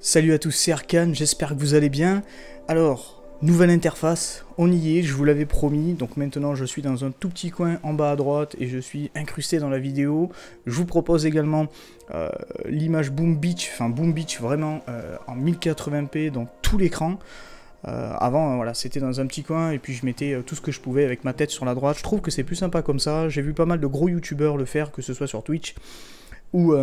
Salut à tous, c'est Arkane, j'espère que vous allez bien. Alors, nouvelle interface, on y est, je vous l'avais promis. Donc maintenant, je suis dans un tout petit coin en bas à droite et je suis incrusté dans la vidéo. Je vous propose également euh, l'image Boom Beach, enfin Boom Beach vraiment euh, en 1080p dans tout l'écran. Euh, avant, voilà, c'était dans un petit coin et puis je mettais tout ce que je pouvais avec ma tête sur la droite. Je trouve que c'est plus sympa comme ça. J'ai vu pas mal de gros youtubeurs le faire, que ce soit sur Twitch ou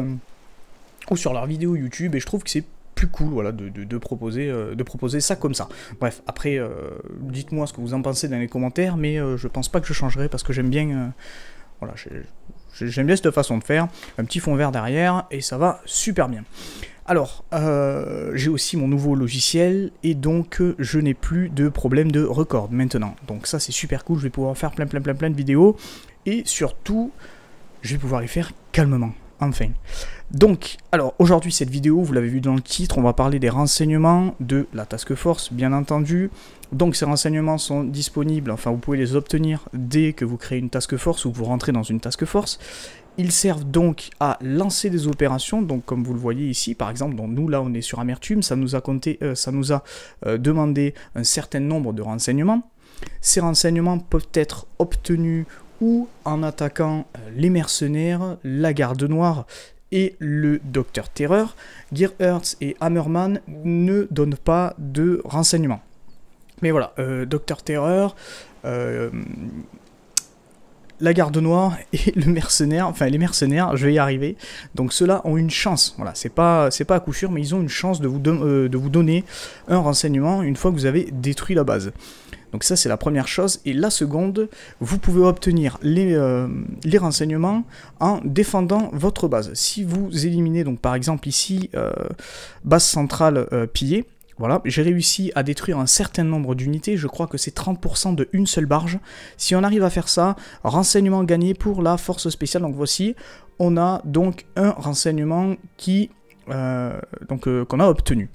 ou sur leurs vidéos YouTube et je trouve que c'est cool voilà, de, proposer, euh, de proposer ça comme ça. Bref, après, euh, dites-moi ce que vous en pensez dans les commentaires, mais euh, je pense pas que je changerai parce que j'aime bien. voilà, j'aime bien cette façon de faire. Un petit fond vert derrière et ça va super bien. Alors, j'ai aussi mon nouveau logiciel et donc je n'ai plus de problème de record maintenant. Donc ça c'est super cool, je vais pouvoir faire plein plein plein plein de vidéos et surtout je vais pouvoir les faire calmement. Enfin. Donc, alors aujourd'hui cette vidéo, vous l'avez vu dans le titre, on va parler des renseignements de la Task Force, bien entendu. Donc ces renseignements sont disponibles, enfin vous pouvez les obtenir dès que vous créez une Task Force ou que vous rentrez dans une Task Force. Ils servent donc à lancer des opérations, donc comme vous le voyez ici, par exemple, dans nous là on est sur Amertume, ça nous a, compté, euh, ça nous a euh, demandé un certain nombre de renseignements. Ces renseignements peuvent être obtenus en attaquant euh, les mercenaires, la garde noire et le Docteur Terreur, Gearhurst et Hammerman ne donnent pas de renseignements. Mais voilà, euh, Docteur Terreur, euh, la Garde Noire et le mercenaire, enfin les mercenaires, je vais y arriver. Donc ceux-là ont une chance, voilà, c'est pas, pas à coup sûr, mais ils ont une chance de vous, euh, de, vous donner un renseignement une fois que vous avez détruit la base. Donc ça c'est la première chose. Et la seconde, vous pouvez obtenir les, euh, les, renseignements en défendant votre base. Si vous éliminez donc par exemple ici euh, base centrale pillée, voilà, j'ai réussi à détruire un certain nombre d'unités, je crois que c'est 30% de une seule barge. Si on arrive à faire ça, renseignement gagné pour la force spéciale. Donc voici, on a donc un renseignement qui euh, donc euh, qu'on a obtenu.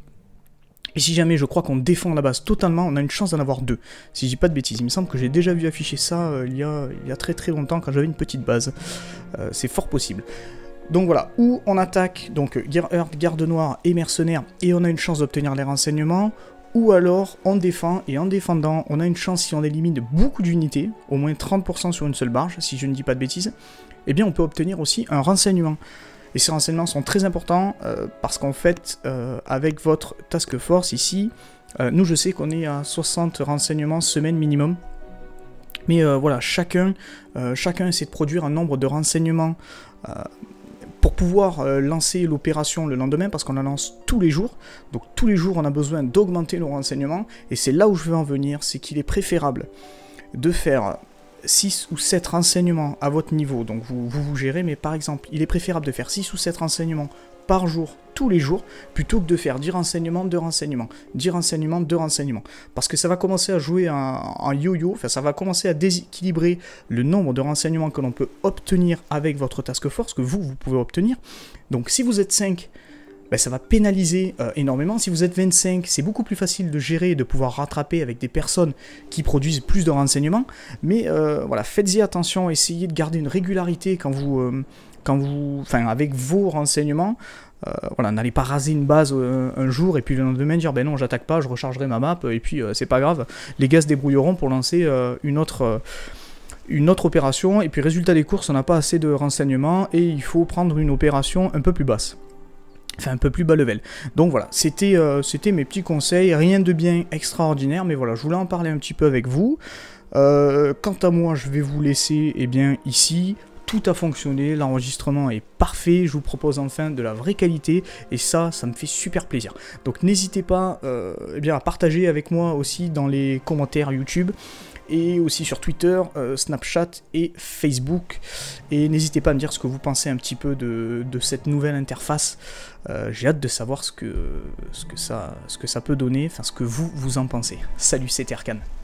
Et si jamais je crois qu'on défend la base totalement, on a une chance d'en avoir deux. Si je dis pas de bêtises, il me semble que j'ai déjà vu afficher ça euh, il, y a, il, y a, très très longtemps quand j'avais une petite base. c'est fort possible. Donc voilà, ou on attaque donc Earth, Garde Noire et Mercenaires et on a une chance d'obtenir les renseignements, ou alors on défend et en défendant on a une chance si on élimine beaucoup d'unités, au moins 30% sur une seule barge si je ne dis pas de bêtises, eh bien on peut obtenir aussi un renseignement. Et ces renseignements sont très importants euh, parce qu'en fait euh, avec votre task force ici, euh, nous je sais qu'on est à 60 renseignements semaine minimum. Mais voilà, chacun, chacun essaie de produire un nombre de renseignements pouvoir euh, lancer l'opération le lendemain, parce qu'on la lance tous les jours, donc tous les jours on a besoin d'augmenter nos renseignements, et c'est là où je veux en venir, c'est qu'il est préférable de faire 6 ou 7 renseignements à votre niveau, donc vous, vous gérez, mais par exemple, il est préférable de faire 6 ou 7 renseignements par jour, tous les jours, plutôt que de faire 10 renseignements, 2 renseignements, 10 renseignements, 2 renseignements. Parce que ça va commencer à jouer en yo-yo, enfin ça va commencer à déséquilibrer le nombre de renseignements que l'on peut obtenir avec votre task force, que vous, vous pouvez obtenir. Donc si vous êtes 5, ben, ça va pénaliser euh, énormément. Si vous êtes 25, c'est beaucoup plus facile de gérer et de pouvoir rattraper avec des personnes qui produisent plus de renseignements. Mais euh, voilà, faites-y attention, essayez de garder une régularité quand vous, euh, quand vous, enfin, avec vos renseignements. voilà, n'allez pas raser une base un jour et puis le lendemain dire ben non j'attaque pas, je rechargerai ma map et puis c'est pas grave, les gars se débrouilleront pour lancer une autre une autre opération et puis résultat des courses on n'a pas assez de renseignements et il faut prendre une opération un peu plus basse. Enfin, un peu plus bas level. Donc voilà, euh, c'était mes petits conseils. Rien de bien extraordinaire, mais voilà, je voulais en parler un petit peu avec vous. Euh, quant à moi, je vais vous laisser eh bien, ici. Tout a fonctionné, l'enregistrement est parfait, je vous propose enfin de la vraie qualité et ça, ça me fait super plaisir. Donc n'hésitez pas euh, eh bien, à partager avec moi aussi dans les commentaires YouTube et aussi sur Twitter, euh, Snapchat et Facebook. Et n'hésitez pas à me dire ce que vous pensez un petit peu de, cette nouvelle interface. Euh, j'ai hâte de savoir ce que, ce, que ça, ce que ça peut donner, enfin ce que vous, vous en pensez. Salut, c'était Erkan.